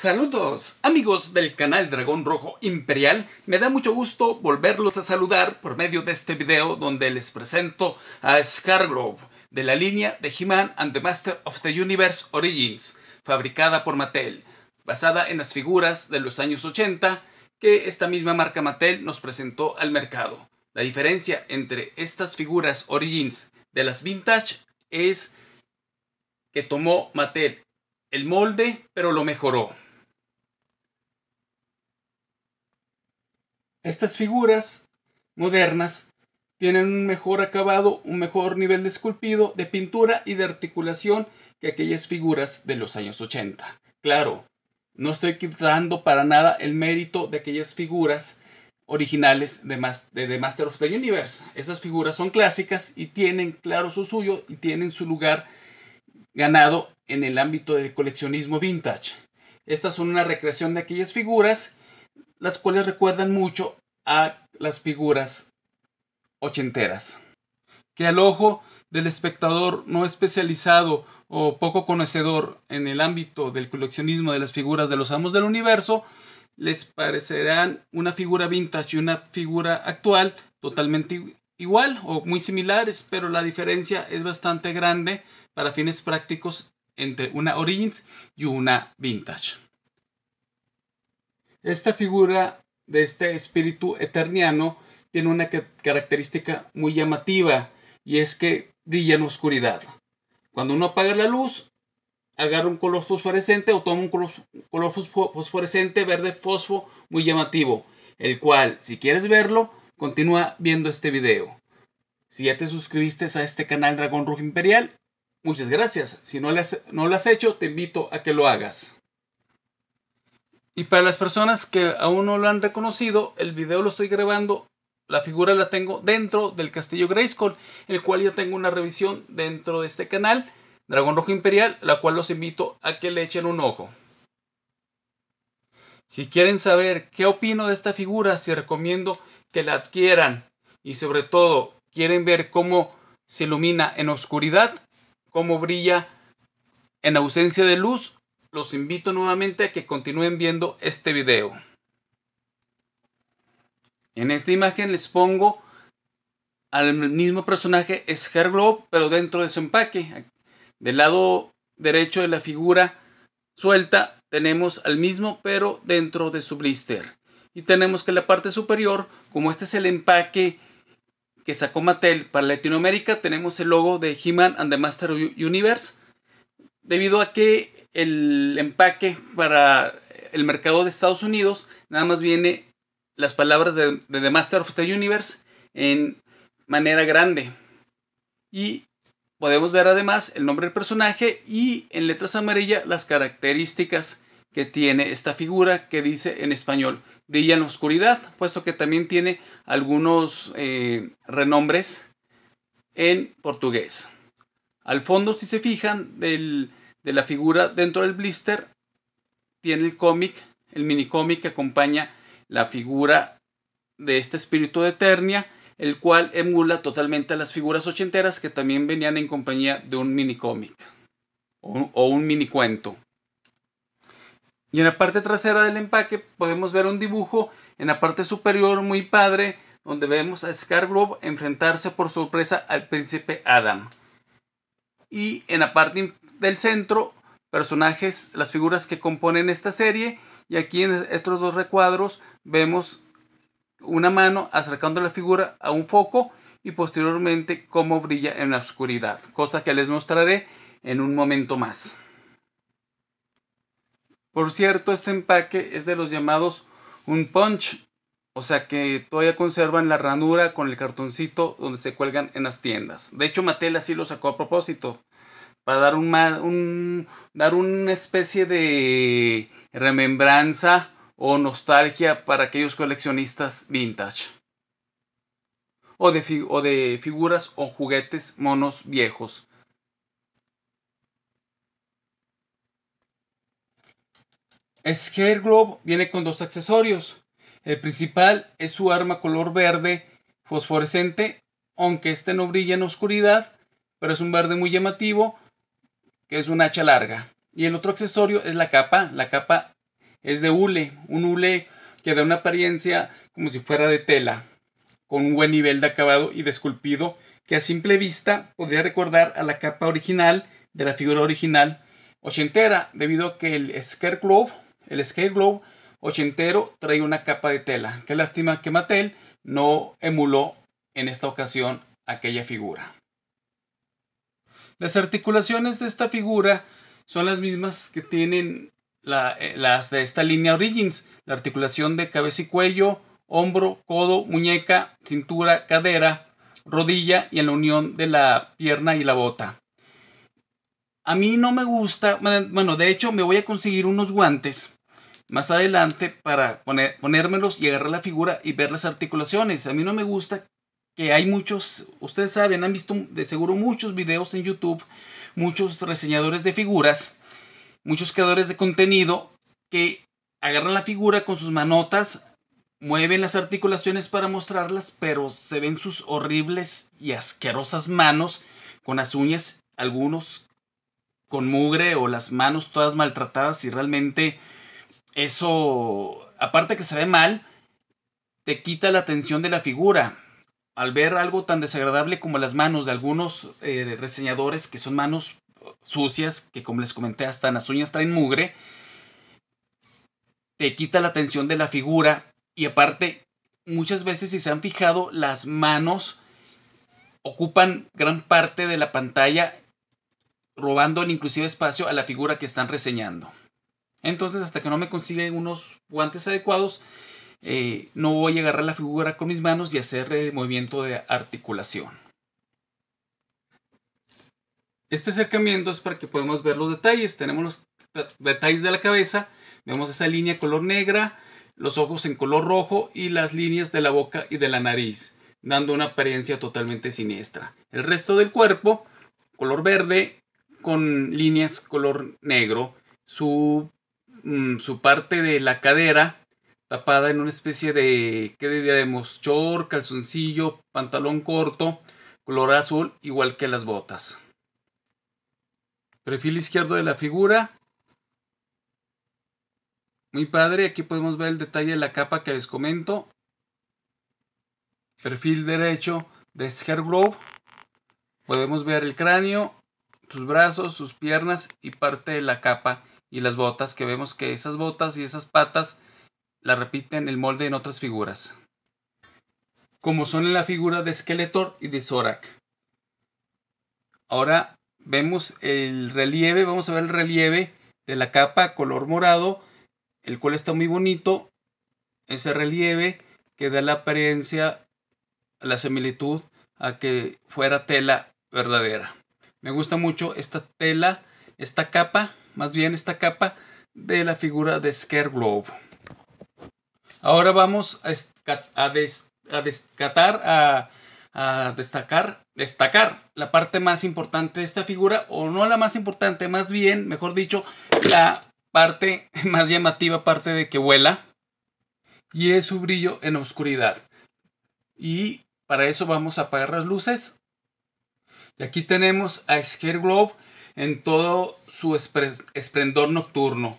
Saludos amigos del canal Dragón Rojo Imperial, me da mucho gusto volverlos a saludar por medio de este video donde les presento a Scargrove de la línea de He-Man and the Master of the Universe Origins, fabricada por Mattel, basada en las figuras de los años 80 que esta misma marca Mattel nos presentó al mercado. La diferencia entre estas figuras Origins de las vintage es que tomó Mattel el molde, pero lo mejoró. Estas figuras modernas tienen un mejor acabado, un mejor nivel de esculpido, de pintura y de articulación que aquellas figuras de los años 80. Claro, no estoy quitando para nada el mérito de aquellas figuras originales de, The Master of the Universe. Esas figuras son clásicas y tienen claro su suyo y tienen su lugar ganado en el ámbito del coleccionismo vintage. Estas son una recreación de aquellas figuras las cuales recuerdan mucho a las figuras ochenteras, que al ojo del espectador no especializado o poco conocedor en el ámbito del coleccionismo de las figuras de los amos del universo, les parecerán una figura vintage y una figura actual totalmente igual o muy similares, pero la diferencia es bastante grande para fines prácticos entre una Origins y una Vintage. Esta figura de este espíritu eterniano tiene una característica muy llamativa y es que brilla en oscuridad. Cuando uno apaga la luz, agarra un color fosforescente o toma un color, fosforescente verde fosfo muy llamativo, el cual, si quieres verlo, continúa viendo este video. Si ya te suscribiste a este canal Dragón Rojo Imperial, muchas gracias. Si no no lo has hecho, te invito a que lo hagas. Y para las personas que aún no lo han reconocido, el video lo estoy grabando, la figura la tengo dentro del castillo Grayskull, el cual ya tengo una revisión dentro de este canal, Dragón Rojo Imperial, la cual los invito a que le echen un ojo. Si quieren saber qué opino de esta figura, si recomiendo que la adquieran y sobre todo quieren ver cómo se ilumina en oscuridad, cómo brilla en ausencia de luz los invito nuevamente a que continúen viendo este video. En esta imagen les pongo al mismo personaje es Globe, pero dentro de su empaque. Del lado derecho de la figura suelta tenemos al mismo, pero dentro de su blister. Y tenemos que la parte superior, como este es el empaque que sacó Mattel para Latinoamérica, tenemos el logo de He-Man and the Master Universe. Debido a que el empaque para el mercado de Estados Unidos, nada más viene las palabras de, The Master of the Universe en manera grande. Y podemos ver además el nombre del personaje y en letras amarillas las características que tiene esta figura que dice en español brilla en oscuridad, puesto que también tiene algunos eh, renombres en portugués. Al fondo, si se fijan, del de la figura dentro del blister tiene el cómic, el mini cómic que acompaña la figura de este espíritu de Eternia, el cual emula totalmente a las figuras ochenteras que también venían en compañía de un mini cómic o, un mini cuento. Y en la parte trasera del empaque podemos ver un dibujo en la parte superior muy padre donde vemos a Scargrove enfrentarse por sorpresa al príncipe Adam. Y en la parte del centro, personajes, las figuras que componen esta serie. Y aquí en estos dos recuadros vemos una mano acercando la figura a un foco y posteriormente cómo brilla en la oscuridad, cosa que les mostraré en un momento más. Por cierto, este empaque es de los llamados un punch, o sea que todavía conservan la ranura con el cartoncito donde se cuelgan en las tiendas. De hecho, Mattel así lo sacó a propósito. Para dar, un, un dar una especie de remembranza o nostalgia para aquellos coleccionistas vintage. O de, figuras o juguetes monos viejos. Globe viene con dos accesorios. El principal es su arma color verde fosforescente, aunque este no brilla en oscuridad, pero es un verde muy llamativo, que es una hacha larga. Y el otro accesorio es la capa, la capa es de hule, un hule que da una apariencia como si fuera de tela, con un buen nivel de acabado y de esculpido, que a simple vista podría recordar a la capa original de la figura original ochentera, debido a que el globe, el globe ochentero trae una capa de tela. Qué lástima que Mattel no emuló en esta ocasión aquella figura. Las articulaciones de esta figura son las mismas que tienen eh, las de esta línea Origins. La articulación de cabeza y cuello, hombro, codo, muñeca, cintura, cadera, rodilla y en la unión de la pierna y la bota. A mí no me gusta, bueno, de hecho me voy a conseguir unos guantes más adelante para ponérmelos y agarrar la figura y ver las articulaciones. A mí no me gusta que hay muchos, ustedes saben, han visto de seguro muchos videos en YouTube, muchos reseñadores de figuras, muchos creadores de contenido que agarran la figura con sus manotas, mueven las articulaciones para mostrarlas, pero se ven sus horribles y asquerosas manos con las uñas, algunos con mugre o las manos todas maltratadas y realmente eso, aparte que se ve mal, te quita la atención de la figura. Al ver algo tan desagradable como las manos de algunos eh, reseñadores que son manos sucias, que como les comenté, hasta en las uñas traen mugre, te quita la atención de la figura y aparte, muchas veces si se han fijado, las manos ocupan gran parte de la pantalla, robando inclusive espacio a la figura que están reseñando. Entonces, hasta que no me consigue unos guantes adecuados, eh, no voy a agarrar la figura con mis manos y hacer eh, movimiento de articulación. Este acercamiento es para que podamos ver los detalles. Tenemos los detalles de la cabeza, vemos esa línea color negra, los ojos en color rojo y las líneas de la boca y de la nariz, dando una apariencia totalmente siniestra. El resto del cuerpo, color verde, con líneas color negro. Su Mm, su parte de la cadera tapada en una especie de, ¿qué diríamos? Short, calzoncillo, pantalón corto, color azul, igual que las botas. Perfil izquierdo de la figura. Muy padre, aquí podemos ver el detalle de la capa que les comento. Perfil derecho de Sherbrooke. Podemos ver el cráneo, sus brazos, sus piernas y parte de la capa y las botas, que vemos que esas botas y esas patas la repiten el molde en otras figuras, como son en la figura de Skeletor y de Zorak. Ahora vemos el relieve, vamos a ver el relieve de la capa color morado, el cual está muy bonito, ese relieve que da la apariencia, la similitud a que fuera tela verdadera. Me gusta mucho esta tela, esta capa más bien esta capa de la figura de Globe. Ahora vamos a, a, a destacar, destacar la parte más importante de esta figura, o no la más importante, más bien, mejor dicho, la parte más llamativa, parte de que vuela, y es su brillo en oscuridad. Y para eso vamos a apagar las luces. Y aquí tenemos a Scareglow en todo su esplendor nocturno,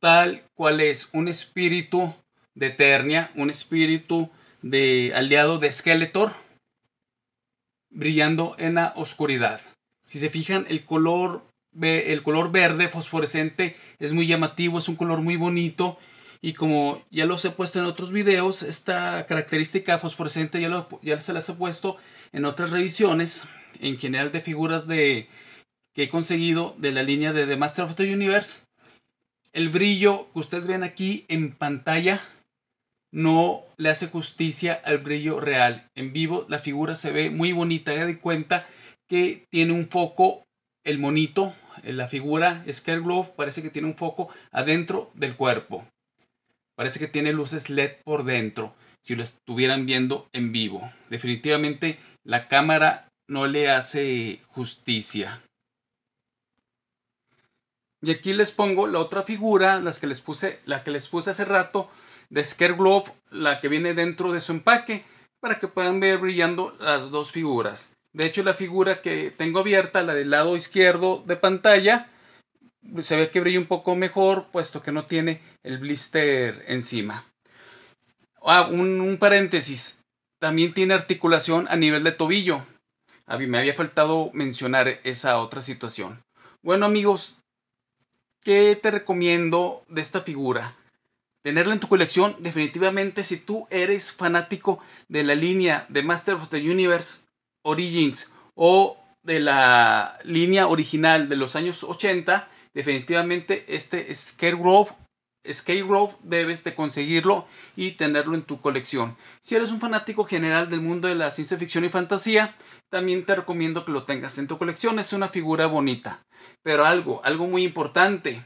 tal cual es un espíritu de Eternia, un espíritu de aliado de Skeletor, brillando en la oscuridad. Si se fijan, el color, el color verde fosforescente es muy llamativo, es un color muy bonito. Y como ya los he puesto en otros videos, esta característica fosforescente ya, ya se las he puesto en otras revisiones, en general de figuras de, que he conseguido de la línea de The Master of the Universe. El brillo que ustedes ven aquí en pantalla no le hace justicia al brillo real. En vivo la figura se ve muy bonita. Ya de cuenta que tiene un foco, el monito, eh, la figura Glove parece que tiene un foco adentro del cuerpo. Parece que tiene luces LED por dentro, si lo estuvieran viendo en vivo. Definitivamente la cámara no le hace justicia. Y aquí les pongo la otra figura, las que les puse, la que les puse hace rato, de Glove la que viene dentro de su empaque, para que puedan ver brillando las dos figuras. De hecho, la figura que tengo abierta, la del lado izquierdo de pantalla, se ve que brilla un poco mejor, puesto que no tiene el blister encima. Ah, un, paréntesis. También tiene articulación a nivel de tobillo. A mí me había faltado mencionar esa otra situación. Bueno amigos, ¿qué te recomiendo de esta figura? Tenerla en tu colección, definitivamente si tú eres fanático de la línea de Master of the Universe Origins o de la línea original de los años 80, definitivamente este Scarecrow Rope debes de conseguirlo y tenerlo en tu colección. Si eres un fanático general del mundo de la ciencia ficción y fantasía, también te recomiendo que lo tengas en tu colección. Es una figura bonita. Pero algo, algo muy importante.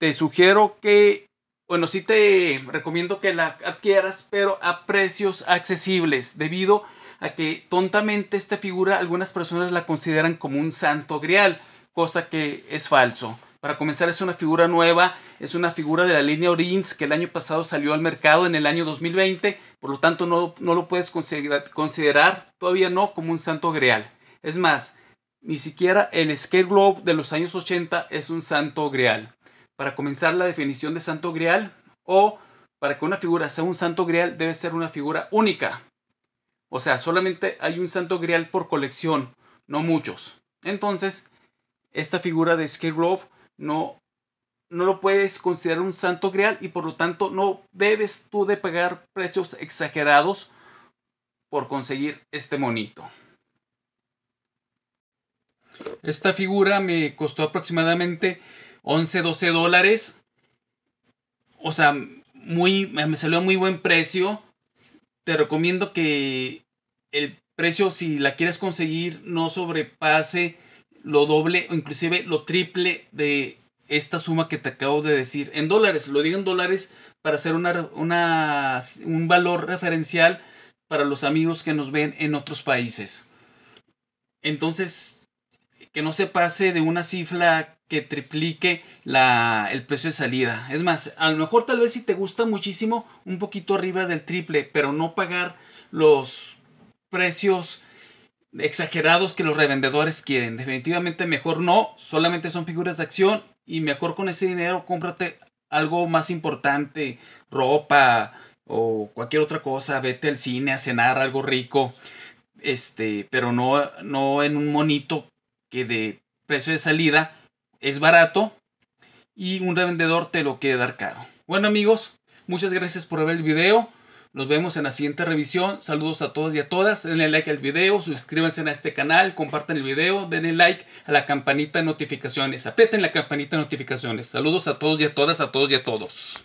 Te sugiero que, bueno, sí te recomiendo que la adquieras, pero a precios accesibles, debido a que tontamente esta figura algunas personas la consideran como un santo grial, cosa que es falso. Para comenzar es una figura nueva es una figura de la línea Origins que el año pasado salió al mercado en el año 2020, por lo tanto no, lo puedes considerar, todavía no, como un santo grial. Es más, ni siquiera el Skate Globe de los años 80 es un santo grial. Para comenzar la definición de santo grial, o para que una figura sea un santo grial, debe ser una figura única. O sea, solamente hay un santo grial por colección, no muchos. Entonces, esta figura de Skate Globe no no lo puedes considerar un santo grial y por lo tanto no debes tú de pagar precios exagerados por conseguir este monito. Esta figura me costó aproximadamente 11, 12 dólares. O sea, muy, me salió muy buen precio. Te recomiendo que el precio, si la quieres conseguir, no sobrepase lo doble o inclusive lo triple de esta suma que te acabo de decir en dólares. Lo digo en dólares para hacer una, una, un valor referencial para los amigos que nos ven en otros países. Entonces, que no se pase de una cifra que triplique la, el precio de salida. Es más, a lo mejor tal vez si te gusta muchísimo, un poquito arriba del triple, pero no pagar los precios exagerados que los revendedores quieren. Definitivamente mejor no, solamente son figuras de acción y mejor con ese dinero cómprate algo más importante, ropa o cualquier otra cosa, vete al cine a cenar algo rico, este, pero no, no en un monito que de precio de salida es barato y un revendedor te lo quiere dar caro. Bueno amigos, muchas gracias por ver el video. Nos vemos en la siguiente revisión. Saludos a todos y a todas. Denle like al video, suscríbanse a este canal, compartan el video, denle like a la campanita de notificaciones. Aprieten la campanita de notificaciones. Saludos a todos y a todas, a todos y a todos.